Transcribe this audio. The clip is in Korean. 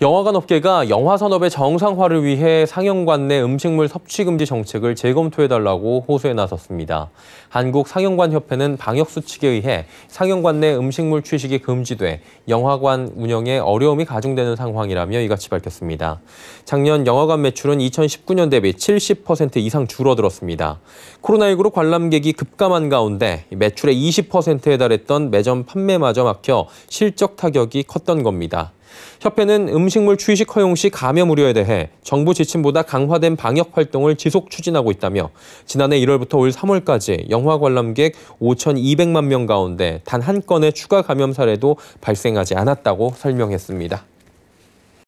영화관 업계가 영화 산업의 정상화를 위해 상영관 내 음식물 섭취 금지 정책을 재검토해달라고 호소에 나섰습니다. 한국상영관협회는 방역수칙에 의해 상영관 내 음식물 취식이 금지돼 영화관 운영에 어려움이 가중되는 상황이라며 이같이 밝혔습니다. 작년 영화관 매출은 2019년 대비 70% 이상 줄어들었습니다. 코로나19로 관람객이 급감한 가운데 매출의 20%에 달했던 매점 판매마저 막혀 실적 타격이 컸던 겁니다. 협회는 음식물 취식 허용 시 감염 우려에 대해 정부 지침보다 강화된 방역 활동을 지속 추진하고 있다며 지난해 1월부터 올 3월까지 영화 관람객 5,200만 명 가운데 단 한 건의 추가 감염 사례도 발생하지 않았다고 설명했습니다.